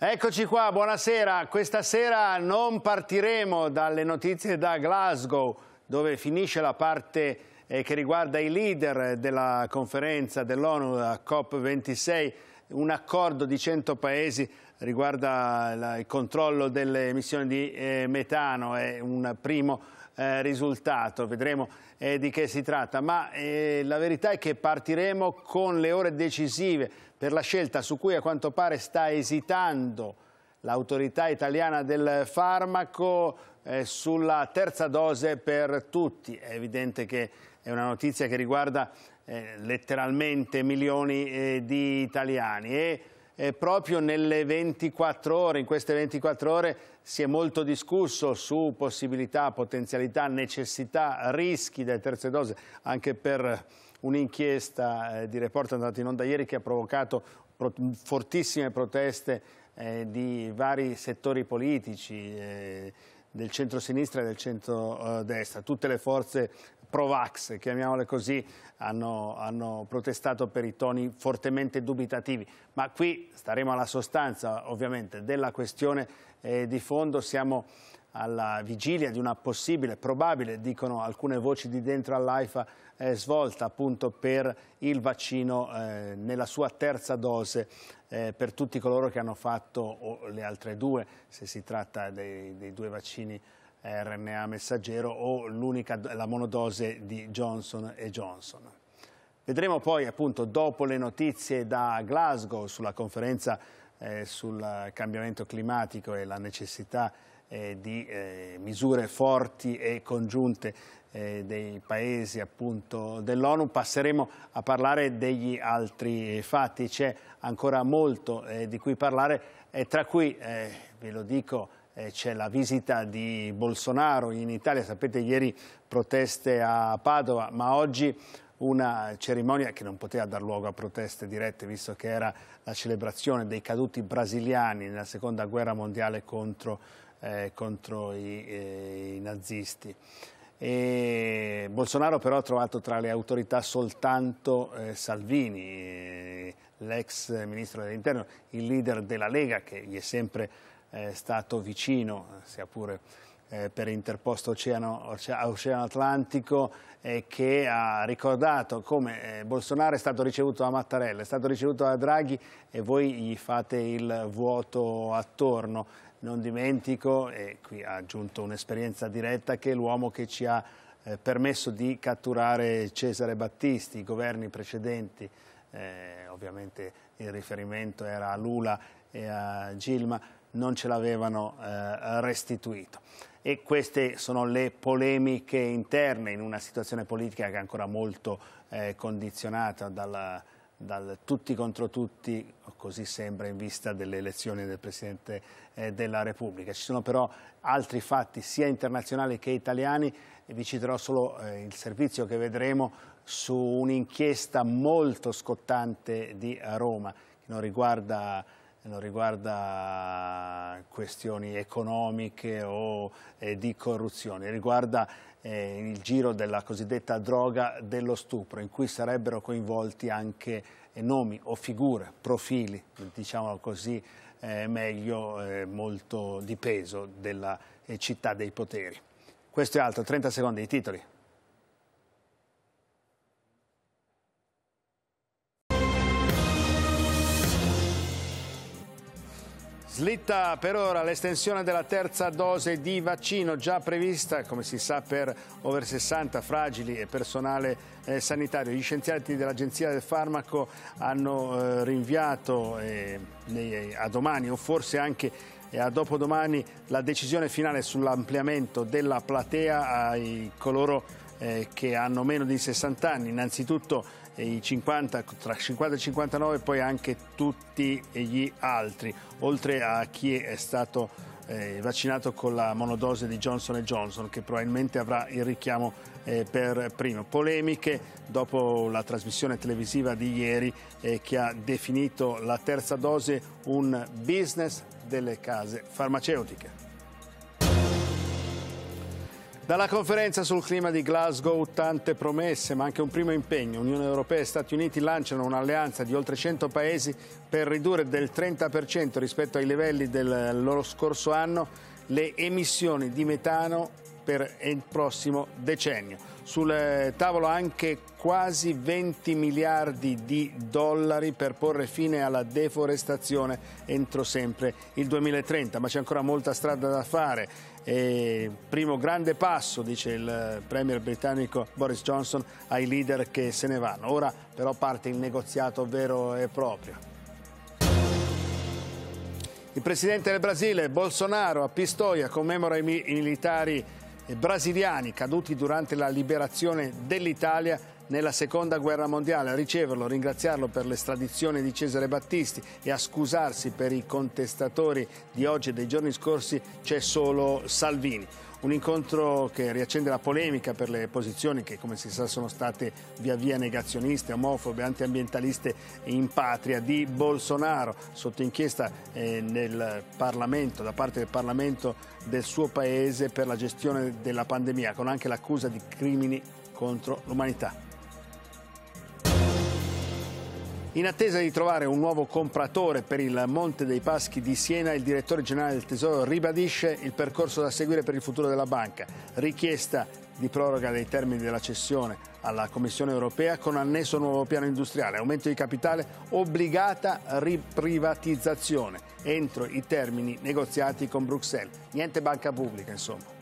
Eccoci qua, buonasera. Questa sera non partiremo dalle notizie da Glasgow, dove finisce la parte eh, che riguarda i leader della conferenza dell'ONU, la COP26, un accordo di 100 paesi riguarda il controllo delle emissioni di eh, metano, è un primo eh, risultato, vedremo eh, di che si tratta, ma eh, la verità è che partiremo con le ore decisive per la scelta su cui a quanto pare sta esitando l'autorità italiana del farmaco eh, sulla terza dose per tutti. È evidente che è una notizia che riguarda eh, letteralmente milioni eh, di italiani e eh, proprio nelle 24 ore, in queste 24 ore si è molto discusso su possibilità, potenzialità, necessità, rischi delle terze dose, anche per un'inchiesta eh, di report andata in onda ieri che ha provocato pro fortissime proteste eh, di vari settori politici eh, del centro-sinistra e del centro-destra. Eh, Tutte le forze Provax, chiamiamole così, hanno, hanno, protestato per i toni fortemente dubitativi. Ma qui staremo alla sostanza, ovviamente, della questione eh, di fondo. Siamo alla vigilia di una possibile, probabile, dicono alcune voci di dentro all'AIFA, eh, svolta appunto per il vaccino eh, nella sua terza dose eh, per tutti coloro che hanno fatto le altre due, se si tratta dei, dei due vaccini RNA messaggero o la monodose di Johnson Johnson. Vedremo poi appunto dopo le notizie da Glasgow sulla conferenza eh, sul cambiamento climatico e la necessità eh, di eh, misure forti e congiunte eh, dei paesi appunto dell'ONU. Passeremo a parlare degli altri fatti, c'è ancora molto eh, di cui parlare, tra cui, eh, ve lo dico, eh, c'è la visita di Bolsonaro in Italia, sapete ieri proteste a Padova, ma oggi una cerimonia che non poteva dar luogo a proteste dirette visto che era la celebrazione dei caduti brasiliani nella seconda guerra mondiale contro, eh, contro i, eh, i, nazisti. E Bolsonaro però ha trovato tra le autorità soltanto eh, Salvini, eh, l'ex ministro dell'interno, il leader della Lega che gli è sempre è stato vicino, sia pure eh, per interposto oceano, oceano Atlantico, eh, che ha ricordato come eh, Bolsonaro è stato ricevuto da Mattarella, è stato ricevuto da Draghi e voi gli fate il vuoto attorno. Non dimentico, e qui ha aggiunto un'esperienza diretta, che l'uomo che ci ha eh, permesso di catturare Cesare Battisti, i governi precedenti, ovviamente il riferimento era a Lula e a Gilma, non ce l'avevano eh, restituito. E queste sono le polemiche interne in una situazione politica che è ancora molto eh, condizionata dal, dal, tutti contro tutti, così sembra in vista delle elezioni del Presidente eh, della Repubblica. Ci sono però altri fatti sia internazionali che italiani e vi citerò solo eh, il servizio che vedremo su un'inchiesta molto scottante di Roma che non riguarda non riguarda questioni economiche o eh, di corruzione, riguarda eh, il giro della cosiddetta droga dello stupro, in cui sarebbero coinvolti anche eh, nomi o figure, profili, diciamo così eh, meglio, eh, molto di peso della eh, città dei poteri. Questo è altro, 30 secondi i titoli. Slitta per ora l'estensione della terza dose di vaccino già prevista, come si sa, per over 60 fragili e personale eh, sanitario. Gli scienziati dell'Agenzia del Farmaco hanno eh, rinviato eh, nei, a domani o forse anche e eh, a dopodomani la decisione finale sull'ampliamento della platea ai coloro eh, che hanno meno di 60 anni. Innanzitutto i 50, tra 50 e 59 e poi anche tutti gli altri, oltre a chi è stato eh, vaccinato con la monodose di Johnson Johnson che probabilmente avrà il richiamo eh, per primo. Polemiche dopo la trasmissione televisiva di ieri eh, che ha definito la terza dose un business delle case farmaceutiche. Dalla conferenza sul clima di Glasgow tante promesse, ma anche un primo impegno. Unione Europea e Stati Uniti lanciano un'alleanza di oltre 100 paesi per ridurre del 30% rispetto ai livelli dello scorso anno le emissioni di metano per il prossimo decennio. Sul eh, tavolo anche quasi 20 miliardi di dollari per porre fine alla deforestazione entro sempre il 2030, ma c'è ancora molta strada da fare e primo grande passo, dice il premier britannico Boris Johnson, ai leader che se ne vanno. Ora però parte il negoziato vero e proprio. Il presidente del Brasile, Bolsonaro, a Pistoia commemora i militari brasiliani caduti durante la liberazione dell'Italia nella seconda guerra mondiale, a riceverlo, a ringraziarlo per l'estradizione di Cesare Battisti e a scusarsi per i contestatori di oggi e dei giorni scorsi c'è solo Salvini. Un incontro che riaccende la polemica per le posizioni che, come si sa, sono state via via negazioniste, omofobe, antiambientaliste in patria di Bolsonaro, sotto inchiesta eh, nel Parlamento, da parte del Parlamento del suo paese per la gestione della pandemia, con anche l'accusa di crimini contro l'umanità. In attesa di trovare un nuovo compratore per il Monte dei Paschi di Siena, il direttore generale del Tesoro ribadisce il percorso da seguire per il futuro della banca. Richiesta di proroga dei termini della cessione alla Commissione europea con annesso nuovo piano industriale, aumento di capitale, obbligata riprivatizzazione entro i termini negoziati con Bruxelles. Niente banca pubblica, insomma.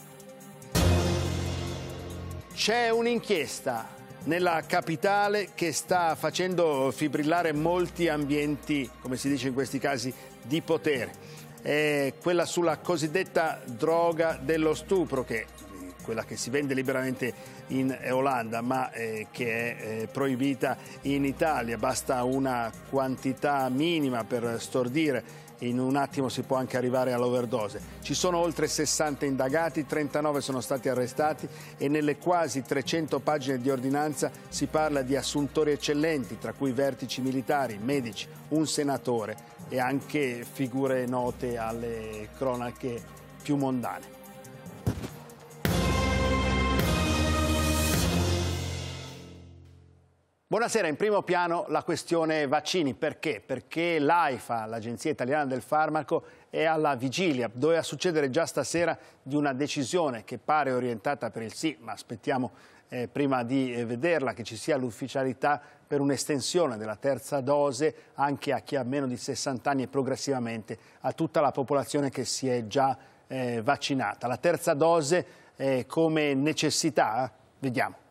C'è un'inchiesta nella capitale che sta facendo fibrillare molti ambienti, come si dice in questi casi, di potere. È quella sulla cosiddetta droga dello stupro, che è quella che si vende liberamente in Olanda, ma eh, che è eh, proibita in Italia. Basta una quantità minima per stordire in un attimo si può anche arrivare all'overdose. Ci sono oltre 60 indagati, 39 sono stati arrestati e nelle quasi 300 pagine di ordinanza si parla di assuntori eccellenti, tra cui vertici militari, medici, un senatore e anche figure note alle cronache più mondane. Buonasera, in primo piano la questione vaccini. Perché? Perché l'AIFA, l'Agenzia Italiana del Farmaco, è alla vigilia. Doveva succedere già stasera di una decisione che pare orientata per il sì, ma aspettiamo eh, prima di eh, vederla che ci sia l'ufficialità per un'estensione della terza dose anche a chi ha meno di 60 anni e progressivamente a tutta la popolazione che si è già eh, vaccinata. La terza dose come necessità? Vediamo.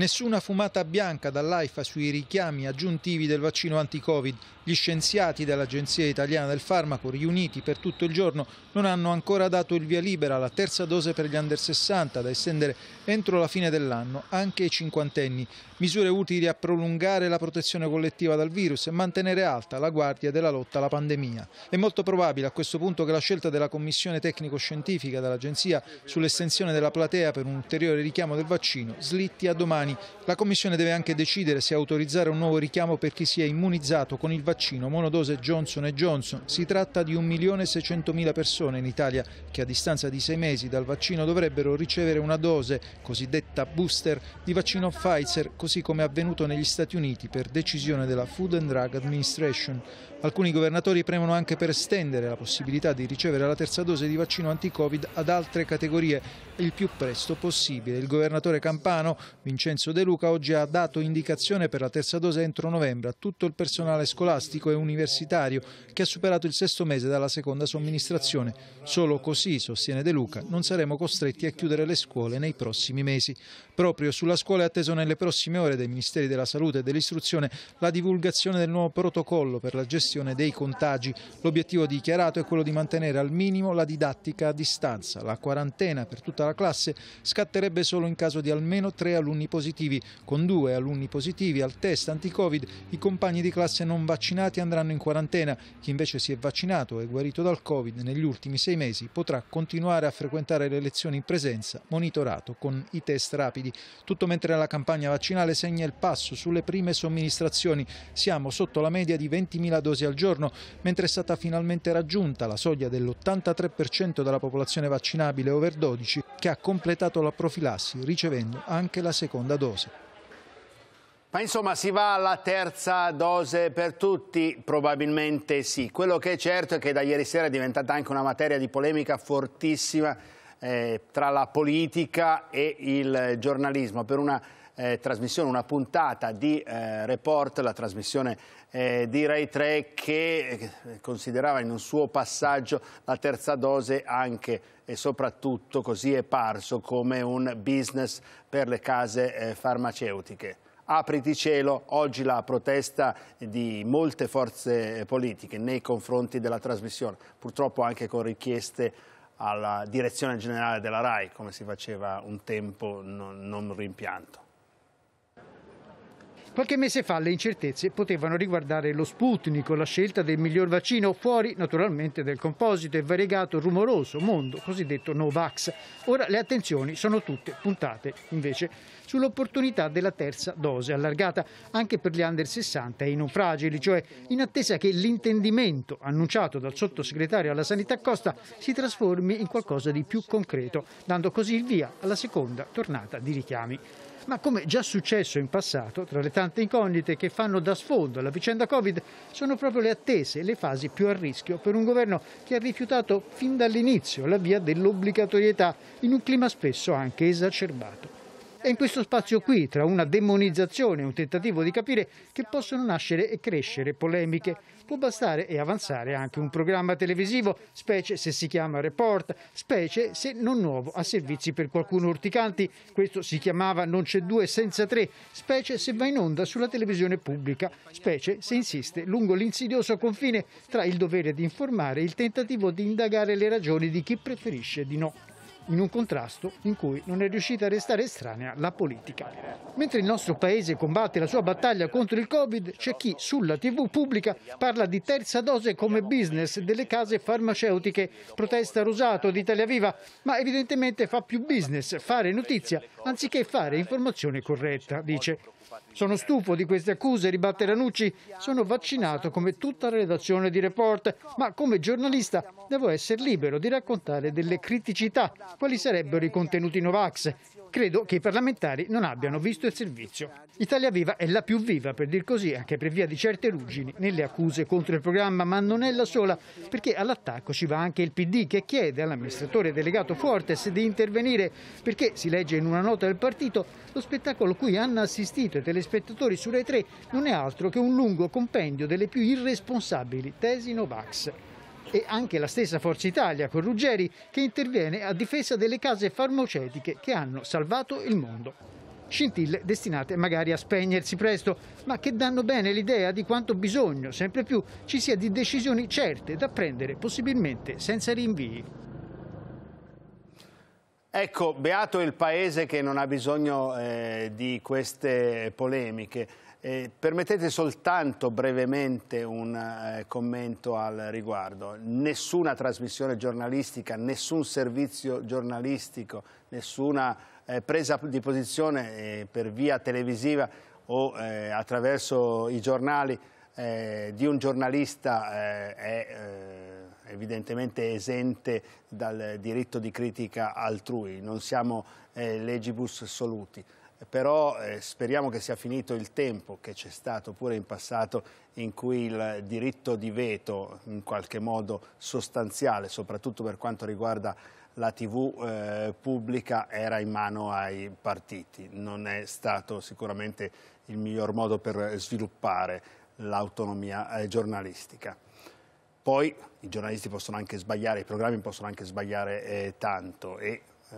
Nessuna fumata bianca dall'AIFA sui richiami aggiuntivi del vaccino anti-Covid, gli scienziati dell'Agenzia Italiana del Farmaco, riuniti per tutto il giorno, non hanno ancora dato il via libera alla terza dose per gli under 60 da estendere entro la fine dell'anno anche ai cinquantenni, misure utili a prolungare la protezione collettiva dal virus e mantenere alta la guardia della lotta alla pandemia. È molto probabile a questo punto che la scelta della Commissione tecnico-scientifica dell'Agenzia sull'estensione della platea per un ulteriore richiamo del vaccino slitti a domani. La Commissione deve anche decidere se autorizzare un nuovo richiamo per chi si è immunizzato con il vaccino vaccino monodose Johnson Johnson. Si tratta di 1.600.000 persone in Italia che a distanza di sei mesi dal vaccino dovrebbero ricevere una dose, cosiddetta booster, di vaccino Pfizer, così come è avvenuto negli Stati Uniti per decisione della Food and Drug Administration. Alcuni governatori premono anche per estendere la possibilità di ricevere la terza dose di vaccino anti-Covid ad altre categorie il più presto possibile. Il governatore campano Vincenzo De Luca oggi ha dato indicazione per la terza dose entro novembre a tutto il personale scolastico scolastico e universitario che ha superato il sesto mese dalla seconda somministrazione. Solo così, sostiene De Luca, non saremo costretti a chiudere le scuole nei prossimi mesi. Proprio sulla scuola è atteso nelle prossime ore dai Ministeri della Salute e dell'Istruzione la divulgazione del nuovo protocollo per la gestione dei contagi. L'obiettivo dichiarato è quello di mantenere al minimo la didattica a distanza. La quarantena per tutta la classe scatterebbe solo in caso di almeno tre alunni positivi. Con due alunni positivi al test anti-covid i compagni di classe non vaccinati vaccinati andranno in quarantena, chi invece si è vaccinato e guarito dal Covid negli ultimi sei mesi potrà continuare a frequentare le lezioni in presenza, monitorato con i test rapidi. Tutto mentre la campagna vaccinale segna il passo sulle prime somministrazioni. Siamo sotto la media di 20.000 dosi al giorno, mentre è stata finalmente raggiunta la soglia dell'83% della popolazione vaccinabile over 12 che ha completato la profilassi ricevendo anche la seconda dose. Ma insomma si va alla terza dose per tutti? Probabilmente sì. Quello che è certo è che da ieri sera è diventata anche una materia di polemica fortissima eh, tra la politica e il giornalismo. Per una eh, trasmissione, una puntata di eh, Report, la trasmissione eh, di Rai 3 che eh, considerava in un suo passaggio la terza dose anche e soprattutto così è parso come un business per le case eh, farmaceutiche apriti cielo, oggi la protesta di molte forze politiche nei confronti della trasmissione, purtroppo anche con richieste alla direzione generale della RAI, come si faceva un tempo, non, non rimpianto. Qualche mese fa le incertezze potevano riguardare lo Sputnik o la scelta del miglior vaccino, fuori naturalmente del composito e variegato rumoroso mondo cosiddetto Novax. Ora le attenzioni sono tutte puntate invece sull'opportunità della terza dose allargata anche per gli under 60 e i non fragili, cioè in attesa che l'intendimento annunciato dal sottosegretario alla Sanità Costa si trasformi in qualcosa di più concreto, dando così il via alla seconda tornata di richiami ma come già successo in passato, tra le tante incognite che fanno da sfondo alla vicenda Covid sono proprio le attese le fasi più a rischio per un governo che ha rifiutato fin dall'inizio la via dell'obbligatorietà in un clima spesso anche esacerbato. È in questo spazio qui, tra una demonizzazione e un tentativo di capire, che possono nascere e crescere polemiche. Può bastare e avanzare anche un programma televisivo, specie se si chiama Report, specie se non nuovo a servizi per qualcuno urticanti. Questo si chiamava Non c'è due senza tre, specie se va in onda sulla televisione pubblica, specie se insiste lungo l'insidioso confine tra il dovere di informare e il tentativo di indagare le ragioni di chi preferisce di no in un contrasto in cui non è riuscita a restare estranea la politica. Mentre il nostro paese combatte la sua battaglia contro il Covid, c'è chi sulla TV pubblica parla di terza dose come business delle case farmaceutiche, protesta Rosato di Italia Viva, ma evidentemente fa più business fare notizia anziché fare informazione corretta, dice. Sono stufo di queste accuse, ribatte Ranucci. Sono vaccinato come tutta la redazione di Report, ma come giornalista devo essere libero di raccontare delle criticità quali sarebbero i contenuti Novax. Credo che i parlamentari non abbiano visto il servizio. Italia Viva è la più viva, per dir così, anche per via di certe ruggini nelle accuse contro il programma, ma non è la sola, perché all'attacco ci va anche il PD che chiede all'amministratore delegato Fortes di intervenire, perché, si legge in una nota del partito, lo spettacolo cui hanno assistito i telespettatori su Rai 3 non è altro che un lungo compendio delle più irresponsabili tesi Novax e anche la stessa Forza Italia con Ruggeri che interviene a difesa delle case farmaceutiche che hanno salvato il mondo scintille destinate magari a spegnersi presto, ma che danno bene l'idea di quanto bisogno sempre più ci sia di decisioni certe da prendere possibilmente senza rinvii. Ecco, beato il paese che non ha bisogno eh, di queste polemiche. Eh, permettete soltanto brevemente un eh, commento al riguardo. Nessuna trasmissione giornalistica, nessun servizio giornalistico, nessuna eh, presa di posizione eh, per via televisiva o eh, attraverso i giornali eh, di un giornalista è evidentemente esente dal diritto di critica altrui. Non siamo legibus soluti però eh, speriamo che sia finito il tempo che c'è stato pure in passato in cui il diritto di veto in qualche modo sostanziale, soprattutto per quanto riguarda la TV eh, pubblica era in mano ai partiti, non è stato sicuramente il miglior modo per sviluppare l'autonomia eh, giornalistica. Poi i giornalisti possono anche sbagliare, i programmi possono anche sbagliare eh, tanto e eh,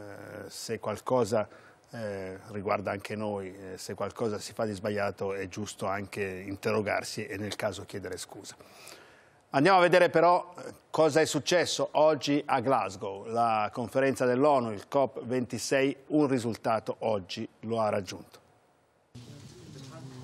se qualcosa eh, riguarda anche noi, eh, se qualcosa si fa di sbagliato è giusto anche interrogarsi e nel caso chiedere scusa. Andiamo a vedere però eh, cosa è successo oggi a Glasgow, la conferenza dell'ONU, il COP26, un risultato oggi lo ha raggiunto.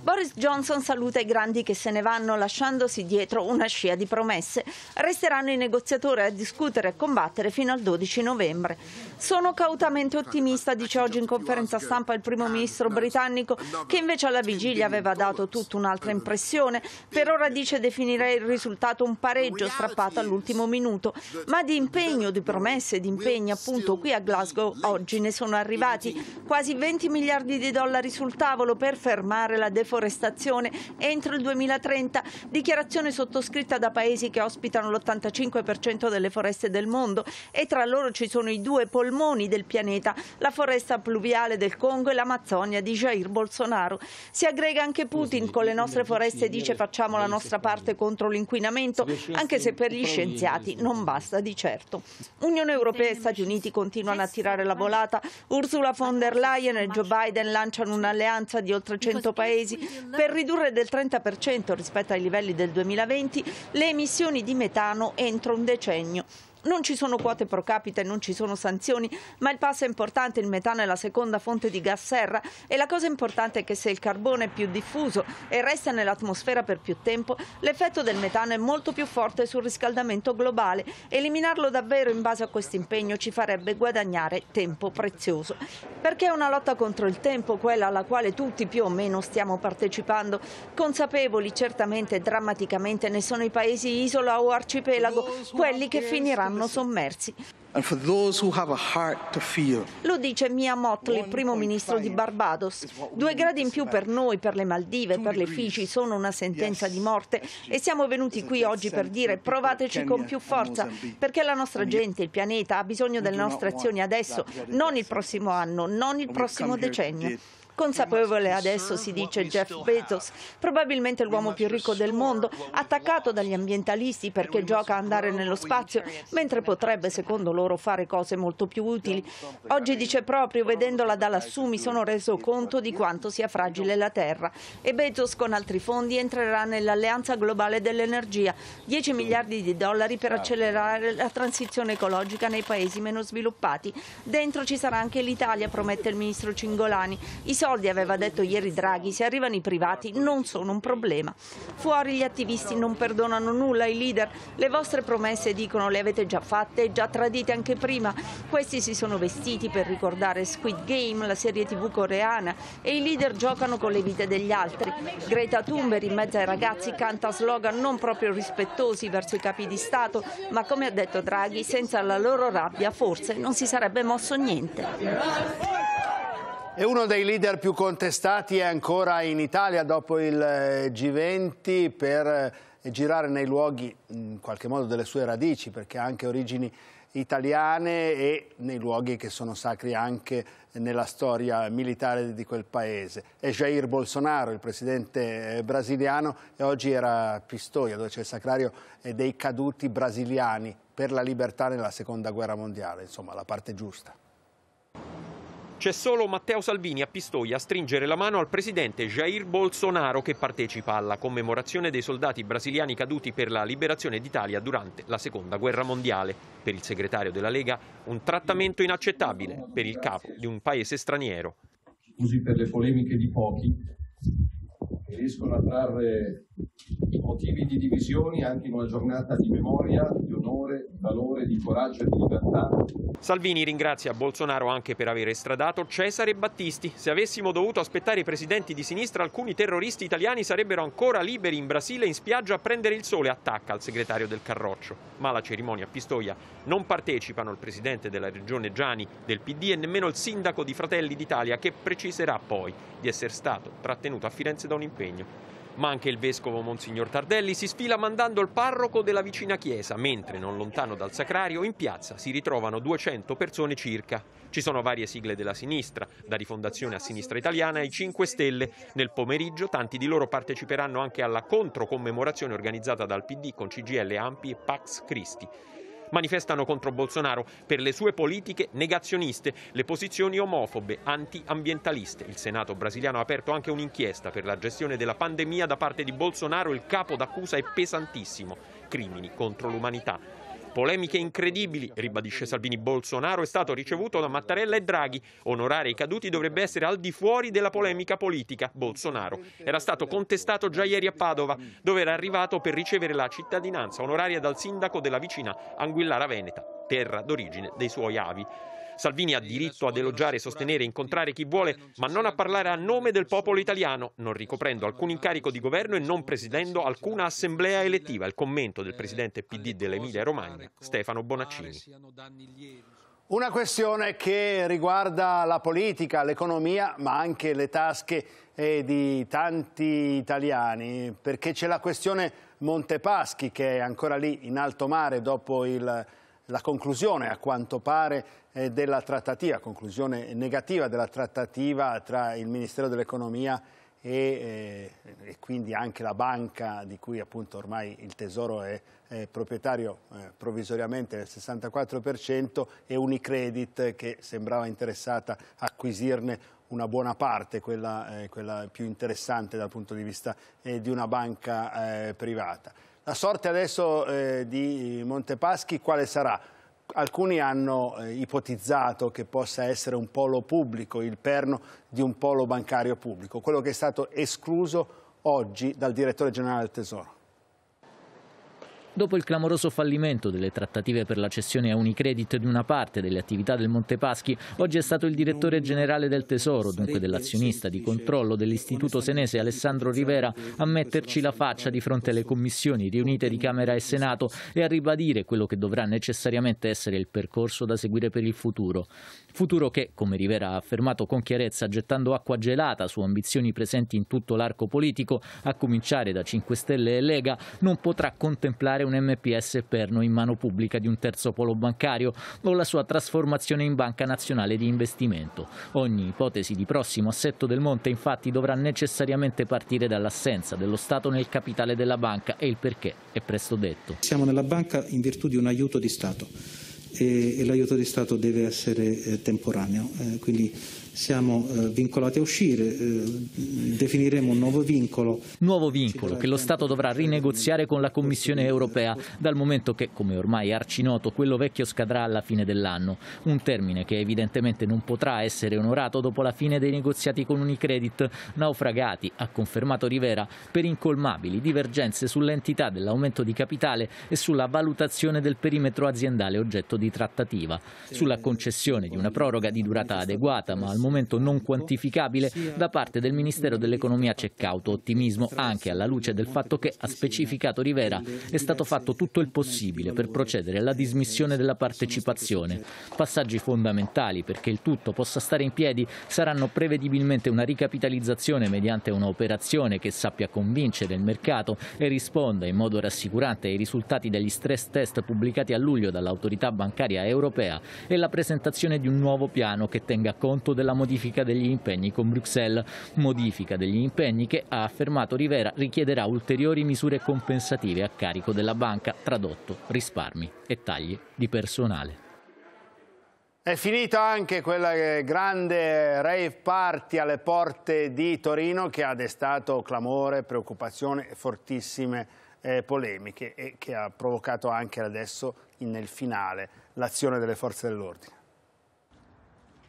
Boris Johnson saluta i grandi che se ne vanno lasciandosi dietro una scia di promesse. Resteranno i negoziatori a discutere e combattere fino al 12 novembre. Sono cautamente ottimista, dice oggi in conferenza stampa il primo ministro britannico, che invece alla vigilia aveva dato tutta un'altra impressione. Per ora dice definirei il risultato un pareggio strappato all'ultimo minuto, ma di impegno, di promesse, di impegni appunto qui a Glasgow oggi ne sono arrivati quasi 20 miliardi di dollari sul tavolo per fermare la deflazione deforestazione entro il 2030, dichiarazione sottoscritta da paesi che ospitano l'85% delle foreste del mondo e tra loro ci sono i due polmoni del pianeta, la foresta pluviale del Congo e l'Amazzonia di Jair Bolsonaro. Si aggrega anche Putin con le nostre foreste e dice facciamo la nostra parte contro l'inquinamento, anche se per gli scienziati non basta di certo. Unione Europea e Stati Uniti continuano a tirare la volata, Ursula von der Leyen e Joe Biden lanciano un'alleanza di oltre 100 paesi, 2020 per ridurre del 30% rispetto ai livelli del 2020 le emissioni di metano entro un decennio non ci sono quote pro capite, non ci sono sanzioni, ma il passo è importante, il metano è la seconda fonte di gas serra e la cosa importante è che se il carbone è più diffuso e resta nell'atmosfera per più tempo, l'effetto del metano è molto più forte sul riscaldamento globale. Eliminarlo davvero in base a questo impegno ci farebbe guadagnare tempo prezioso. Perché è una lotta contro il tempo, quella alla quale tutti più o meno stiamo partecipando, consapevoli certamente e drammaticamente ne sono i paesi isola o arcipelago, quelli che finiranno saranno sommersi. Lo dice Mia Motley, primo ministro di Barbados. Due gradi in più per noi, per le Maldive, per le Fiji, sono una sentenza di morte e siamo venuti qui oggi per dire provateci con più forza, perché la nostra gente, il pianeta, ha bisogno delle nostre azioni adesso, non il prossimo anno, non il prossimo decennio. Consapevole adesso, si dice Jeff Bezos, probabilmente l'uomo più ricco del mondo, attaccato dagli ambientalisti perché gioca a andare nello spazio, mentre potrebbe, secondo loro, fare cose molto più utili. Oggi dice proprio, vedendola da lassù, mi sono reso conto di quanto sia fragile la Terra. E Bezos, con altri fondi, entrerà nell'Alleanza Globale dell'Energia, 10 miliardi di dollari per accelerare la transizione ecologica nei paesi meno sviluppati. Dentro ci sarà anche l'Italia, promette il ministro Cingolani. I soldi soldi, aveva detto ieri Draghi, se arrivano i privati non sono un problema. Fuori gli attivisti non perdonano nulla ai leader, le vostre promesse dicono le avete già fatte, già tradite anche prima. Questi si sono vestiti per ricordare Squid Game, la serie tv coreana e i leader giocano con le vite degli altri. Greta Thunberg in mezzo ai ragazzi canta slogan non proprio rispettosi verso i capi di Stato, ma come ha detto Draghi, senza la loro rabbia forse non si sarebbe mosso niente. E uno dei leader più contestati è ancora in Italia dopo il eh, G20 per eh, girare nei luoghi in qualche modo delle sue radici perché ha anche origini italiane e nei luoghi che sono sacri anche nella storia militare di quel paese. È Jair Bolsonaro, il presidente eh, brasiliano, e oggi era a Pistoia, dove c'è il sacrario dei caduti brasiliani per la libertà nella seconda guerra mondiale, insomma la parte giusta. C'è solo Matteo Salvini a Pistoia a stringere la mano al presidente Jair Bolsonaro che partecipa alla commemorazione dei soldati brasiliani caduti per la liberazione d'Italia durante la Seconda Guerra Mondiale. Per il segretario della Lega un trattamento inaccettabile per il capo di un paese straniero. Così per le polemiche di pochi, che riescono a trarre motivi di divisioni anche in una giornata di memoria, di onore, di valore, di coraggio e di libertà. Salvini ringrazia Bolsonaro anche per aver estradato Cesare Battisti. Se avessimo dovuto aspettare i presidenti di sinistra, alcuni terroristi italiani sarebbero ancora liberi in Brasile in spiaggia a prendere il sole, attacca il segretario del Carroccio. Ma alla cerimonia a Pistoia non partecipano il presidente della regione Gianni del PD e nemmeno il sindaco di Fratelli d'Italia che preciserà poi di essere stato trattenuto a Firenze da un impegno. Ma anche il vescovo Monsignor Tardelli si sfila mandando il parroco della vicina chiesa, mentre non lontano dal sacrario in piazza si ritrovano 200 persone circa. Ci sono varie sigle della sinistra, da Rifondazione a Sinistra Italiana ai 5 Stelle. Nel pomeriggio tanti di loro parteciperanno anche alla controcommemorazione organizzata dal PD con CGL Ampi e Pax Christi manifestano contro Bolsonaro per le sue politiche negazioniste, le posizioni omofobe, antiambientaliste. Il Senato brasiliano ha aperto anche un'inchiesta per la gestione della pandemia da parte di Bolsonaro, il capo d'accusa è pesantissimo, crimini contro l'umanità polemiche incredibili, ribadisce Salvini. Bolsonaro è stato ricevuto da Mattarella e Draghi. Onorare i caduti dovrebbe essere al di fuori della polemica politica. Bolsonaro era stato contestato già ieri a Padova, dove era arrivato per ricevere la cittadinanza onoraria dal sindaco della vicina Anguillara Veneta, terra d'origine dei suoi avi. Salvini ha diritto ad elogiare, sostenere, incontrare chi vuole, ma non a parlare a nome del popolo italiano, non ricoprendo alcun incarico di governo e non presidendo alcuna assemblea elettiva. Il commento del presidente PD dell'Emilia Romagna, Stefano Bonaccini. Una questione che riguarda la politica, l'economia, ma anche le tasche eh, di tanti italiani, perché c'è la questione Montepaschi che è ancora lì in alto mare dopo il la conclusione, a quanto pare, eh, della trattativa, conclusione negativa della trattativa tra il Ministero dell'Economia e, eh, e, quindi anche la banca di cui appunto ormai il Tesoro è, è proprietario eh, provvisoriamente del 64% e Unicredit che sembrava interessata a acquisirne una buona parte, quella, eh, quella più interessante dal punto di vista eh, di una banca eh, privata. La sorte adesso eh, di Montepaschi quale sarà? Alcuni hanno eh, ipotizzato che possa essere un polo pubblico, il perno di un polo bancario pubblico, quello che è stato escluso oggi dal direttore generale del Tesoro. Dopo il clamoroso fallimento delle trattative per la cessione a Unicredit di una parte delle attività del Montepaschi, oggi è stato il direttore generale del Tesoro, dunque dell'azionista di controllo dell'istituto senese Alessandro Rivera, a metterci la faccia di fronte alle commissioni riunite di Camera e Senato e a ribadire quello che dovrà necessariamente essere il percorso da seguire per il futuro. Futuro che, come Rivera ha affermato con chiarezza, gettando acqua gelata su ambizioni presenti in tutto l'arco politico, a cominciare da 5 Stelle e Lega, non potrà contemplare un MPS perno in mano pubblica di un terzo polo bancario o la sua trasformazione in banca nazionale di investimento. Ogni ipotesi di prossimo assetto del Monte infatti dovrà necessariamente partire dall'assenza dello Stato nel capitale della banca e il perché è presto detto. Siamo nella banca in virtù di un aiuto di Stato e, l'aiuto di Stato deve essere eh, temporaneo, eh, quindi siamo eh, vincolati a uscire, eh, definiremo un nuovo vincolo. Nuovo vincolo che lo Stato dovrà rinegoziare con la Commissione europea, dal momento che, come ormai è arcinoto, quello vecchio scadrà alla fine dell'anno, un termine che evidentemente non potrà essere onorato dopo la fine dei negoziati con Unicredit, naufragati, ha confermato Rivera, per incolmabili divergenze sull'entità dell'aumento di capitale e sulla valutazione del perimetro aziendale oggetto di trattativa, sulla concessione di una proroga di durata adeguata, ma al momento momento non quantificabile, da parte del Ministero dell'Economia c'è cauto ottimismo, anche alla luce del fatto che, ha specificato Rivera, è stato fatto tutto il possibile per procedere alla dismissione della partecipazione. Passaggi fondamentali perché il tutto possa stare in piedi saranno prevedibilmente una ricapitalizzazione mediante un'operazione che sappia convincere il mercato e risponda in modo rassicurante ai risultati degli stress test pubblicati a luglio dall'autorità bancaria europea e la presentazione di un nuovo piano che tenga conto della alla modifica degli impegni con Bruxelles, modifica degli impegni che, ha affermato Rivera, richiederà ulteriori misure compensative a carico della banca, tradotto risparmi e tagli di personale. È finita anche quella grande rave party alle porte di Torino che ha destato clamore, preoccupazione e fortissime eh, polemiche e che ha provocato anche adesso nel finale l'azione delle forze dell'ordine.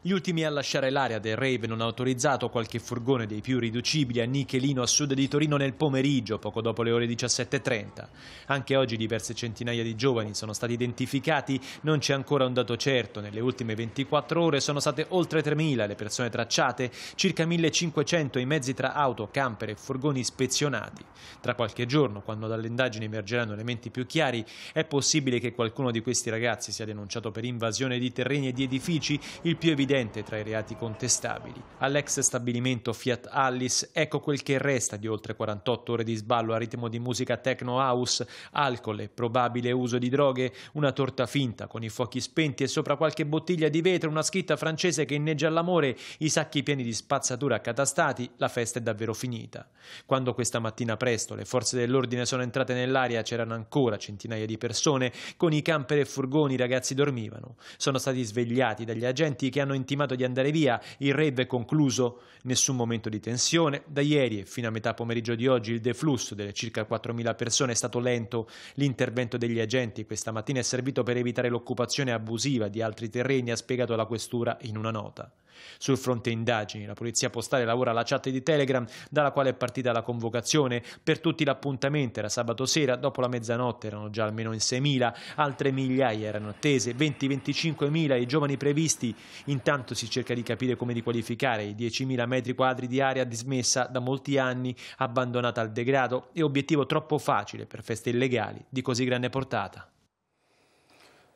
Gli ultimi a lasciare l'area del rave non ha autorizzato, qualche furgone dei più riducibili a Nichelino a sud di Torino nel pomeriggio, poco dopo le ore 17.30. Anche oggi diverse centinaia di giovani sono stati identificati, non c'è ancora un dato certo, nelle ultime 24 ore sono state oltre 3.000 le persone tracciate, circa 1.500 i mezzi tra auto, camper e furgoni ispezionati. Tra qualche giorno, quando dalle indagini emergeranno elementi più chiari, è possibile che qualcuno di questi ragazzi sia denunciato per invasione di terreni e di edifici, il più evidente evidente tra i reati contestabili. All'ex stabilimento Fiat Alice, ecco quel che resta di oltre 48 ore di sballo a ritmo di musica techno house, alcol e probabile uso di droghe, una torta finta con i fuochi spenti e sopra qualche bottiglia di vetro una scritta francese che inneggia l'amore, i sacchi pieni di spazzatura accatastati, la festa è davvero finita. Quando questa mattina presto le forze dell'ordine sono entrate nell'aria c'erano ancora centinaia di persone, con i camper e furgoni i ragazzi dormivano. Sono stati svegliati dagli agenti che hanno intimato di andare via, il raid è concluso, nessun momento di tensione. Da ieri fino a metà pomeriggio di oggi il deflusso delle circa 4.000 persone è stato lento, l'intervento degli agenti questa mattina è servito per evitare l'occupazione abusiva di altri terreni, ha spiegato la questura in una nota. Sul fronte indagini, la Polizia Postale lavora alla chat di Telegram, dalla quale è partita la convocazione. Per tutti l'appuntamento era sabato sera, dopo la mezzanotte erano già almeno in 6.000, altre migliaia erano attese, 20-25.000 i giovani previsti. In tanto si cerca di capire come riqualificare i 10.000 metri quadri di area dismessa da molti anni, abbandonata al degrado e obiettivo troppo facile per feste illegali di così grande portata.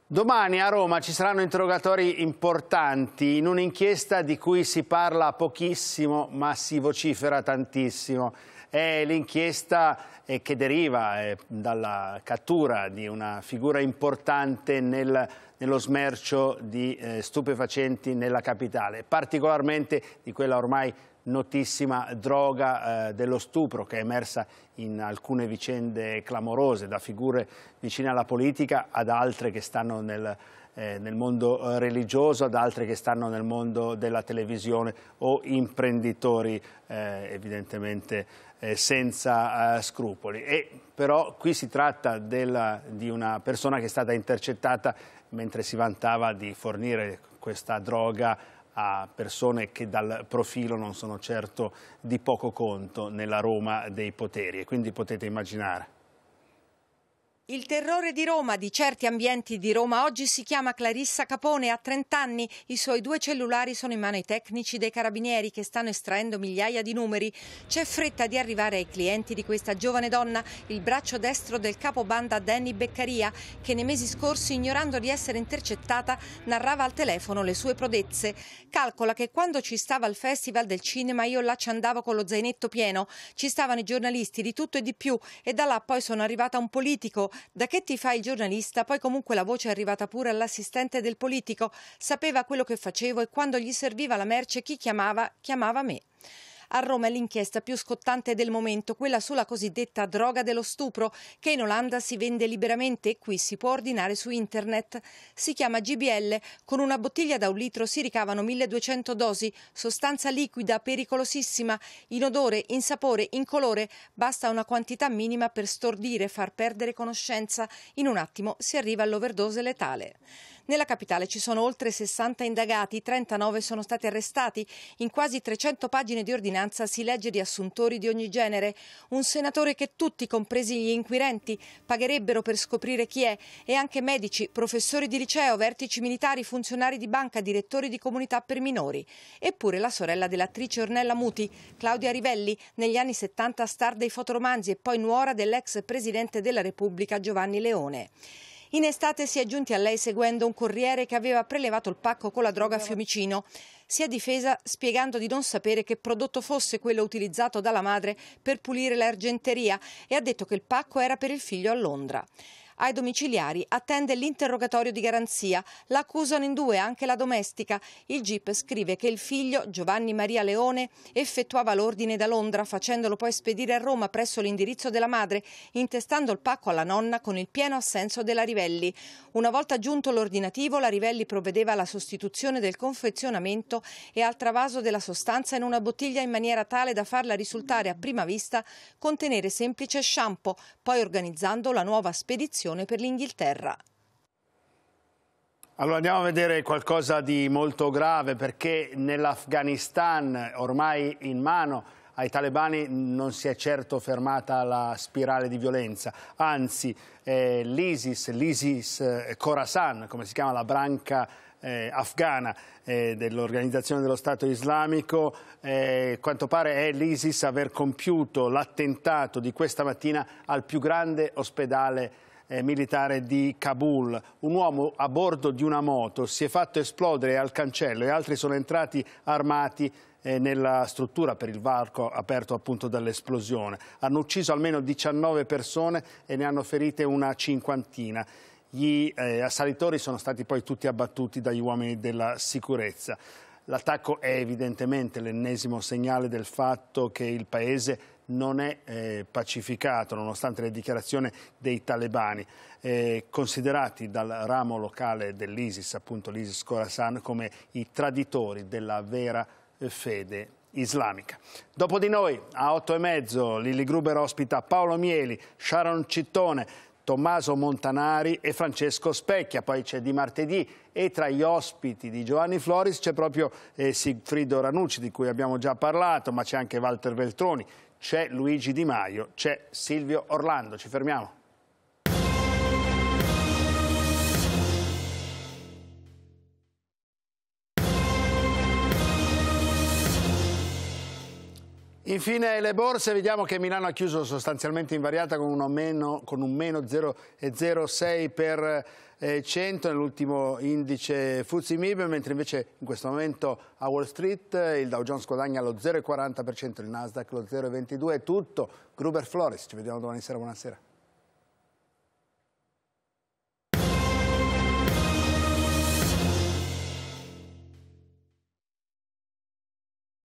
Domani a Roma ci saranno interrogatori importanti in un'inchiesta di cui si parla pochissimo ma si vocifera tantissimo. È l'inchiesta eh, che deriva eh, dalla cattura di una figura importante nel nello smercio di eh, stupefacenti nella capitale, particolarmente di quella ormai notissima droga eh, dello stupro che è emersa in alcune vicende clamorose, da figure vicine alla politica ad altre che stanno nel, eh, nel mondo eh, religioso, ad altre che stanno nel mondo della televisione o imprenditori eh, evidentemente eh, senza eh, scrupoli. E, però qui si tratta del, di una persona che è stata intercettata mentre si vantava di fornire questa droga a persone che dal profilo non sono certo di poco conto nella Roma dei poteri e quindi potete immaginare. Il terrore di Roma, di certi ambienti di Roma, oggi si chiama Clarissa Capone, ha 30 anni, i suoi due cellulari sono in mano ai tecnici dei carabinieri che stanno estraendo migliaia di numeri. C'è fretta di arrivare ai clienti di questa giovane donna, il braccio destro del capobanda Danny Beccaria, che nei mesi scorsi, ignorando di essere intercettata, narrava al telefono le sue prodezze. Calcola che quando ci stava al Festival del Cinema io là ci andavo con lo zainetto pieno, ci stavano i giornalisti di tutto e di più e da là poi sono arrivata un politico da che ti fai il giornalista? Poi comunque la voce è arrivata pure all'assistente del politico. Sapeva quello che facevo e quando gli serviva la merce chi chiamava, chiamava me. A Roma è l'inchiesta più scottante del momento, quella sulla cosiddetta droga dello stupro, che in Olanda si vende liberamente e qui si può ordinare su internet. Si chiama GBL, con una bottiglia da un litro si ricavano 1200 dosi, sostanza liquida pericolosissima, in odore, in sapore, in colore, basta una quantità minima per stordire, far perdere conoscenza, in un attimo si arriva all'overdose letale. Nella capitale ci sono oltre 60 indagati, 39 sono stati arrestati. In quasi 300 pagine di ordinanza si legge di assuntori di ogni genere. Un senatore che tutti, compresi gli inquirenti, pagherebbero per scoprire chi è e anche medici, professori di liceo, vertici militari, funzionari di banca, direttori di comunità per minori. Eppure la sorella dell'attrice Ornella Muti, Claudia Rivelli, negli anni 70 star dei fotoromanzi e poi nuora dell'ex presidente della Repubblica Giovanni Leone. In estate si è giunti a lei seguendo un corriere che aveva prelevato il pacco con la droga a Fiumicino. Si è difesa spiegando di non sapere che prodotto fosse quello utilizzato dalla madre per pulire l'argenteria e ha detto che il pacco era per il figlio a Londra. Ai domiciliari attende l'interrogatorio di garanzia. L'accusano in due anche la domestica. Il GIP scrive che il figlio, Giovanni Maria Leone, effettuava l'ordine da Londra facendolo poi spedire a Roma presso l'indirizzo della madre, intestando il pacco alla nonna con il pieno assenso della Rivelli. Una volta giunto l'ordinativo, la Rivelli provvedeva alla sostituzione del confezionamento e al travaso della sostanza in una bottiglia in maniera tale da farla risultare a prima vista contenere semplice shampoo, poi organizzando la nuova spedizione qualificazione per l'Inghilterra. Allora andiamo a vedere qualcosa di molto grave perché nell'Afghanistan ormai in mano ai talebani non si è certo fermata la spirale di violenza, anzi eh, l'ISIS, l'ISIS eh, Khorasan, come si chiama la branca eh, afghana eh, dell'Organizzazione dello Stato Islamico, eh, quanto pare è l'ISIS aver compiuto l'attentato di questa mattina al più grande ospedale eh, militare di Kabul. Un uomo a bordo di una moto si è fatto esplodere al cancello e altri sono entrati armati eh, nella struttura per il varco aperto appunto dall'esplosione. Hanno ucciso almeno 19 persone e ne hanno ferite una cinquantina. Gli eh, assalitori sono stati poi tutti abbattuti dagli uomini della sicurezza. L'attacco è evidentemente l'ennesimo segnale del fatto che il paese non è eh, pacificato nonostante le dichiarazioni dei talebani eh, considerati dal ramo locale dell'ISIS, appunto l'ISIS Khorasan, come i traditori della vera eh, fede islamica. Dopo di noi a otto e mezzo Lilli Gruber ospita Paolo Mieli, Sharon Cittone, Tommaso Montanari e Francesco Specchia, poi c'è di martedì e tra gli ospiti di Giovanni Floris c'è proprio eh, Sigfrido Ranucci di cui abbiamo già parlato, ma c'è anche Walter Veltroni, c'è Luigi Di Maio, c'è Silvio Orlando. Ci fermiamo. Infine le borse, vediamo che Milano ha chiuso sostanzialmente invariata con, meno, con un meno 0,06 per 100 eh, nell'ultimo indice Fuzzi MIB, mentre invece in questo momento a Wall Street eh, il Dow Jones guadagna lo 0,40%, il Nasdaq lo 0,22%, è tutto. Gruber Flores, ci vediamo domani sera, buonasera.